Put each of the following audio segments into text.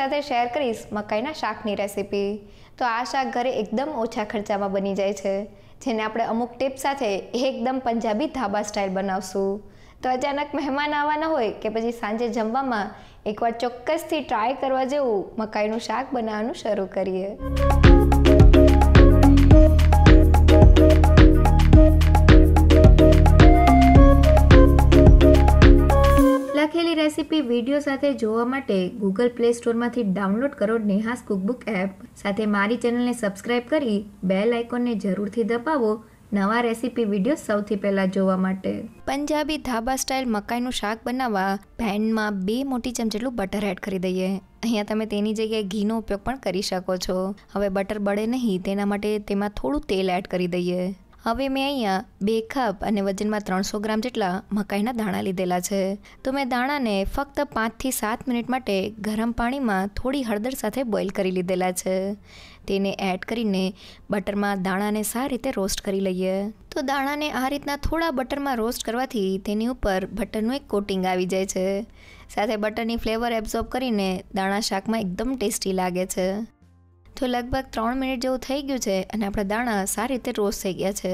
સાથે શેર કરીશ મકાઈના શાકની રેસીપી તો આ શાક ઘરે એકદમ ઓછા ખર્ચામાં બની જાય છે જેને આપણે અમુક ટીપ સાથે એકદમ પંજાબી ધાબા સ્ટાઇલ બનાવશું તો અચાનક મહેમાન આવવાના હોય કે પછી સાંજે જમવામાં એકવાર ચોક્કસથી ટ્રાય કરવા જેવું મકાઈનું શાક બનાવવાનું શરૂ કરીએ રેસીપી વિડીયો સાથે જોવા માટે ગૂગલ પ્લે સ્ટોરમાંથી ડાઉનલોડ કરો નેહાસ કુકબુક એપ સાથે મારી ચેનલને સબસ્ક્રાઇબ કરી બેલ આઇકોનને જરૂરથી દબાવો નવા રેસીપી વિડીયો સૌથી પહેલાં જોવા માટે પંજાબી ધાબા સ્ટાઇલ મકાઈનું શાક બનાવવા પેનમાં બે મોટી જેટલું બટર એડ કરી દઈએ અહીંયા તમે તેની જગ્યાએ ઘીનો ઉપયોગ પણ કરી શકો છો હવે બટર બળે નહીં તેના માટે તેમાં થોડું તેલ એડ કરી દઈએ હવે મેં અહીંયા બે કપ અને વજનમાં ત્રણસો ગ્રામ જેટલા મકાઈના દાણા લીધેલા છે તો મેં દાણાને ફક્ત પાંચથી સાત મિનિટ માટે ગરમ પાણીમાં થોડી હળદર સાથે બોઇલ કરી લીધેલા છે તેને એડ કરીને બટરમાં દાણાને સારી રીતે રોસ્ટ કરી લઈએ તો દાણાને આ રીતના થોડા બટરમાં રોસ્ટ કરવાથી તેની ઉપર બટરનું એક કોટિંગ આવી જાય છે સાથે બટરની ફ્લેવર એબ્ઝોર્બ કરીને દાણા શાકમાં એકદમ ટેસ્ટી લાગે છે તો લગભગ ત્રણ મિનિટ જેવું થઈ ગયું છે અને આપણા દાણા સારી રીતે રોસ્ટ થઈ ગયા છે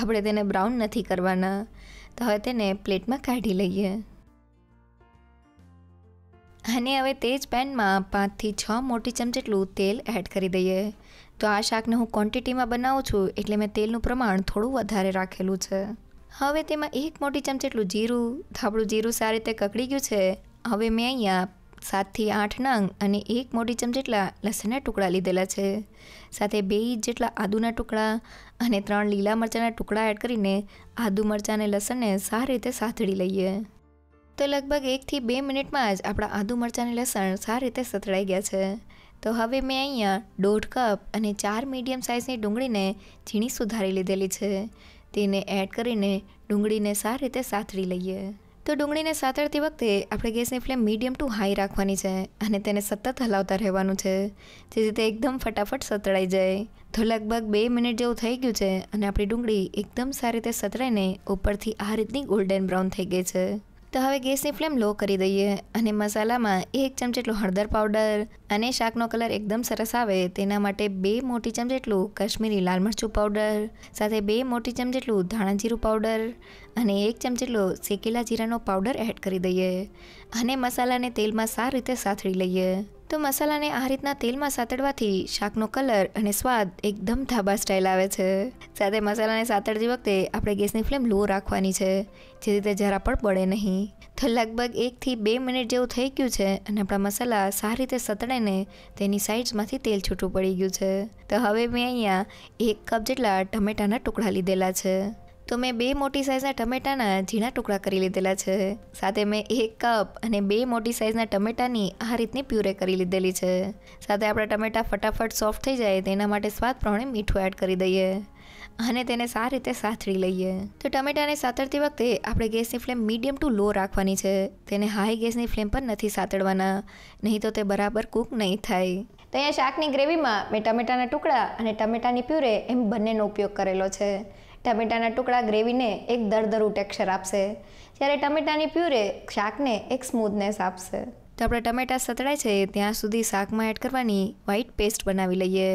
આપણે તેને બ્રાઉન નથી કરવાના તો હવે તેને પ્લેટમાં કાઢી લઈએ અને હવે તે જ પેનમાં પાંચથી છ મોટી ચમચી જેટલું તેલ એડ કરી દઈએ તો આ શાકને હું ક્વોન્ટિટીમાં બનાવું છું એટલે મેં તેલનું પ્રમાણ થોડું વધારે રાખેલું છે હવે તેમાં એક મોટી ચમચી જેટલું જીરું ધાબળું જીરું સારી રીતે કકડી ગયું છે હવે મેં અહીંયા સાતથી આઠ નાંગ અને એક મોટી ચમચી જેટલા લસણના ટુકડા લીધેલા છે સાથે બે ઇંચ જેટલા આદુના ટુકડા અને ત્રણ લીલા મરચાંના ટુકડા એડ કરીને આદુ મરચાં અને લસણને સારી રીતે સાથળી લઈએ તો લગભગ એકથી બે મિનિટમાં જ આપણા આદુ મરચાં લસણ સારી રીતે સતળાઈ ગયા છે તો હવે મેં અહીંયા દોઢ કપ અને ચાર મીડિયમ સાઇઝની ડુંગળીને ઝીણી સુધારી લીધેલી છે તેને એડ કરીને ડુંગળીને સારી રીતે સાથરી લઈએ તો ડુંગળીને સાતળતી વખતે આપણે ગેસની ફ્લેમ મીડિયમ ટુ હાઈ રાખવાની છે અને તેને સતત હલાવતા રહેવાનું છે જેથી તે એકદમ ફટાફટ સતળાઈ જાય તો લગભગ બે મિનિટ જેવું થઈ ગયું છે અને આપણી ડુંગળી એકદમ સારી રીતે સતળાઈને ઉપરથી આ રીતની ગોલ્ડન બ્રાઉન થઈ ગઈ છે તો હવે ગેસની ફ્લેમ લો કરી દઈએ અને મસાલામાં એક ચમચી જેટલું હળદર પાવડર અને શાકનો કલર એકદમ સરસ આવે તેના માટે બે મોટી ચમચ જેટલું કાશ્મીરી લાલ મરચું પાવડર સાથે બે મોટી ચમચ જેટલું ધાણા જીરું પાવડર અને એક ચમચી જેટલો શેકેલા જીરાનો પાવડર એડ કરી દઈએ અને મસાલાને તેલમાં સારી રીતે સાથળી લઈએ તો મસાલાને આ રીતના તેલમાં સાતડવાથી શાકનો કલર અને સ્વાદ એકદમ ધાબા સ્ટાઇલ આવે છે સાથે મસાલાને સાતડતી વખતે આપણે ગેસની ફ્લેમ લો રાખવાની છે જેથી તે જરા પણ પડે નહીં તો લગભગ એકથી બે મિનિટ જેવું થઈ ગયું છે અને આપણા મસાલા સારી રીતે સતડાઈને તેની સાઇડ્સમાંથી તેલ છૂટું પડી ગયું છે તો હવે મેં અહીંયા એક કપ જેટલા ટમેટાના ટુકડા લીધેલા છે તો મેં બે મોટી સાઈઝના ટમેટાના ઝીણા ટુકડા કરી લીધેલા છે સાથે મેં એક કપ અને બે મોટી સાઇઝના ટમેટાની આ રીતની પ્યુરે કરી લીધેલી છે સાથે આપણા ટમેટા ફટાફટ સોફ્ટ થઈ જાય તેના માટે સ્વાદ પ્રમાણે મીઠું એડ કરી દઈએ અને તેને સારી રીતે સાથળી લઈએ તો ટમેટાને સાતરતી વખતે આપણે ગેસની ફ્લેમ મીડિયમ ટુ લો રાખવાની છે તેને હાઈ ગેસની ફ્લેમ પર નથી સાતડવાના નહીં તો તે બરાબર કૂક નહીં થાય તો અહીંયા શાકની ગ્રેવીમાં મેં ટમેટાના ટુકડા અને ટમેટાની પ્યુરે એમ બંનેનો ઉપયોગ કરેલો છે ટમેટાના ટુકડા ગ્રેવીને એક દરદરું ટેક્સચર આપશે જ્યારે ટમેટાની પ્યુરે શાકને એક સ્મૂથનેસ આપશે તો આપણે ટમેટા સતળાય છે ત્યાં સુધી શાકમાં એડ કરવાની વ્હાઈટ પેસ્ટ બનાવી લઈએ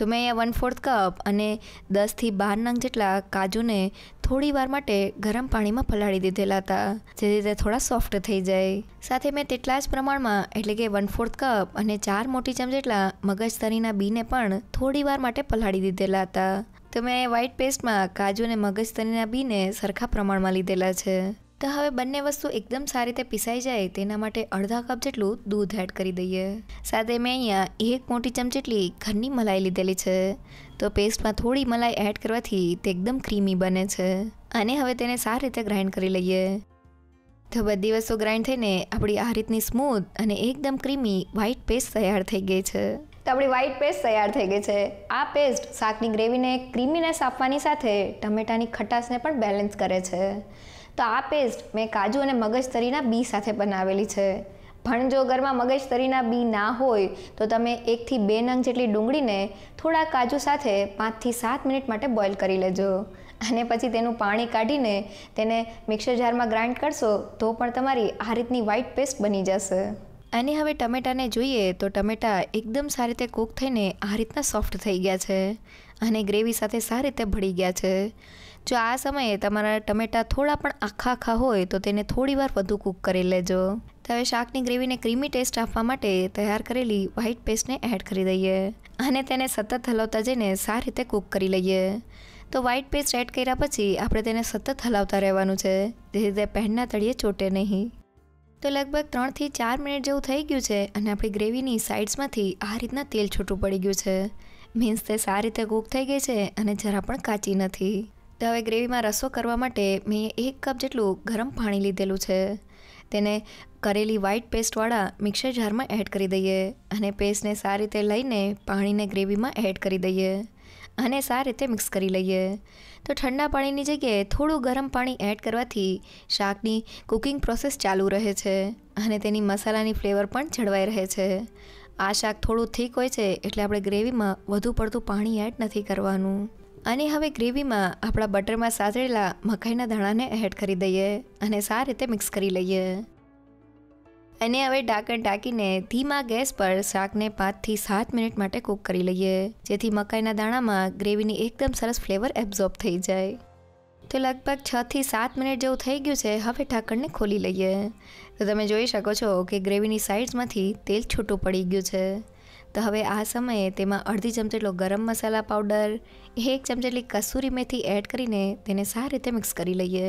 તો મેં અહીંયા વન ફોર્થ કપ અને દસથી બાર નંગ જેટલા કાજુને થોડી વાર માટે ગરમ પાણીમાં પલાળી દીધેલા હતા જેથી રીતે થોડા સોફ્ટ થઈ જાય સાથે મેં તેટલા જ પ્રમાણમાં એટલે કે વન ફોર્થ કપ અને ચાર મોટી ચમ જેટલા મગજતરીના બીને પણ થોડી વાર માટે પલાળી દીધેલા હતા તો મેં વ્હાઇટ પેસ્ટમાં કાજુ અને મગજ મગજતરીના બીને સરખા પ્રમાણમાં લીધેલા છે તો હવે બંને વસ્તુ એકદમ સારી રીતે પીસાઈ જાય તેના માટે અડધા કપ જેટલું દૂધ એડ કરી દઈએ સાથે મેં અહીંયા એક મોટી ચમચેટલી ઘરની મલાઈ લીધેલી છે તો પેસ્ટમાં થોડી મલાઈ એડ કરવાથી તે એકદમ ક્રીમી બને છે અને હવે તેને સારી રીતે ગ્રાઇન્ડ કરી લઈએ તો બધી વસ્તુ ગ્રાઇન્ડ થઈને આપણી આ રીતની સ્મૂથ અને એકદમ ક્રીમી વ્હાઇટ પેસ્ટ તૈયાર થઈ ગઈ છે તો આપણી વ્હાઈટ પેસ્ટ તૈયાર થઈ ગઈ છે આ પેસ્ટ શાકની ગ્રેવીને ક્રીમીનેસ આપવાની સાથે ટમેટાની ખટાશને પણ બેલેન્સ કરે છે તો આ પેસ્ટ મેં કાજુ અને મગજતરીના બી સાથે બનાવેલી છે પણ જો ઘરમાં મગજતરીના બી ના હોય તો તમે એકથી બે નંગ જેટલી ડુંગળીને થોડા કાજુ સાથે પાંચથી સાત મિનિટ માટે બોઇલ કરી લેજો અને પછી તેનું પાણી કાઢીને તેને મિક્સર જારમાં ગ્રાઇન્ડ કરશો તો પણ તમારી આ રીતની વ્હાઈટ પેસ્ટ બની જશે અને હવે ટમેટાને જોઈએ તો ટમેટા એકદમ સારી રીતે કૂક થઈને આ રીતના સોફ્ટ થઈ ગયા છે અને ગ્રેવી સાથે સારી રીતે ભળી ગયા છે જો આ સમયે તમારા ટમેટા થોડા પણ આખા આખા હોય તો તેને થોડીવાર વધુ કૂક કરી લેજો તો હવે શાકની ગ્રેવીને ક્રીમી ટેસ્ટ આપવા માટે તૈયાર કરેલી વ્હાઇટ પેસ્ટને એડ કરી દઈએ અને તેને સતત હલાવતા જઈને સારી રીતે કૂક કરી લઈએ તો વ્હાઇટ પેસ્ટ એડ કર્યા પછી આપણે તેને સતત હલાવતા રહેવાનું છે જેથી તે પહેરના તળિયે ચોટે નહીં તો લગભગ ત્રણથી ચાર મિનિટ જેવું થઈ ગયું છે અને આપણી ગ્રેવીની સાઇડ્સમાંથી આ રીતના તેલ છૂટું પડી ગયું છે મીન્સ તે સારી રીતે કૂક થઈ ગઈ છે અને જરા પણ કાચી નથી તો હવે ગ્રેવીમાં રસો કરવા માટે મેં એક કપ જેટલું ગરમ પાણી લીધેલું છે તેને કરેલી વ્હાઇટ પેસ્ટવાળા મિક્સર જારમાં એડ કરી દઈએ અને પેસ્ટને સારી રીતે લઈને પાણીને ગ્રેવીમાં એડ કરી દઈએ અને સારી રીતે મિક્સ કરી લઈએ તો ઠંડા પાણીની જગ્યાએ થોડું ગરમ પાણી એડ કરવાથી શાકની કુકિંગ પ્રોસેસ ચાલુ રહે છે અને તેની મસાલાની ફ્લેવર પણ જળવાઈ રહે છે આ શાક થોડું થીક હોય છે એટલે આપણે ગ્રેવીમાં વધુ પડતું પાણી એડ નથી કરવાનું અને હવે ગ્રેવીમાં આપણા બટરમાં સાતળેલા મકાઈના દાણાને એડ કરી દઈએ અને સારી રીતે મિક્સ કરી લઈએ અને હવે ઢાંકણ ઢાંકીને ધીમા ગેસ પર શાકને પાંચથી સાત મિનિટ માટે કૂક કરી લઈએ જેથી મકાઈના દાણામાં ગ્રેવીની એકદમ સરસ ફ્લેવર એબ્ઝોર્બ થઈ જાય તો લગભગ છથી સાત મિનિટ જેવું થઈ ગયું છે હવે ઢાંકણને ખોલી લઈએ તો તમે જોઈ શકો છો કે ગ્રેવીની સાઇડ્સમાંથી તેલ છૂટું પડી ગયું છે તો હવે આ સમયે તેમાં અડધી ચમચી જેટલો ગરમ મસાલા પાવડર એક ચમચી જેટલી કસૂરી મેથી એડ કરીને તેને સારી રીતે મિક્સ કરી લઈએ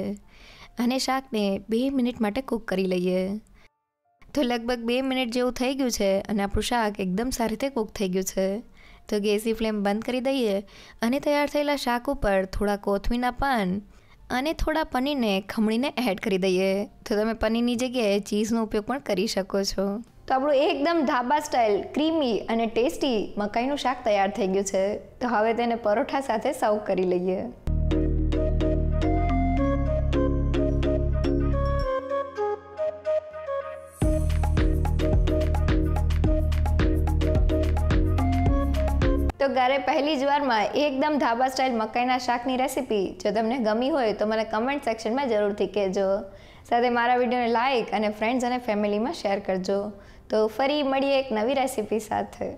અને શાકને બે મિનિટ માટે કૂક કરી લઈએ તો લગભગ બે મિનિટ જેવું થઈ ગયું છે અને આપણું શાક એકદમ સારી રીતે કૂક થઈ ગયું છે તો ગેસી ફ્લેમ બંધ કરી દઈએ અને તૈયાર થયેલા શાક ઉપર થોડા કોથમીના પાન અને થોડા પનીરને ખમણીને એડ કરી દઈએ તો તમે પનીરની જગ્યાએ ચીઝનો ઉપયોગ પણ કરી શકો છો તો આપણું એકદમ ધાબા સ્ટાઇલ ક્રીમી અને ટેસ્ટી મકાઈનું શાક તૈયાર થઈ ગયું છે તો હવે તેને પરોઠા સાથે સર્વ કરી લઈએ તો ઘરે પહેલી જ વારમાં એકદમ ધાબા સ્ટાઇલ મકાઈના શાકની રેસીપી જો તમને ગમી હોય તો મને કમેન્ટ સેક્શનમાં જરૂરથી કહેજો સાથે મારા વિડીયોને લાઇક અને ફ્રેન્ડ્સ અને ફેમિલીમાં શેર કરજો તો ફરી મળીએ એક નવી રેસીપી સાથે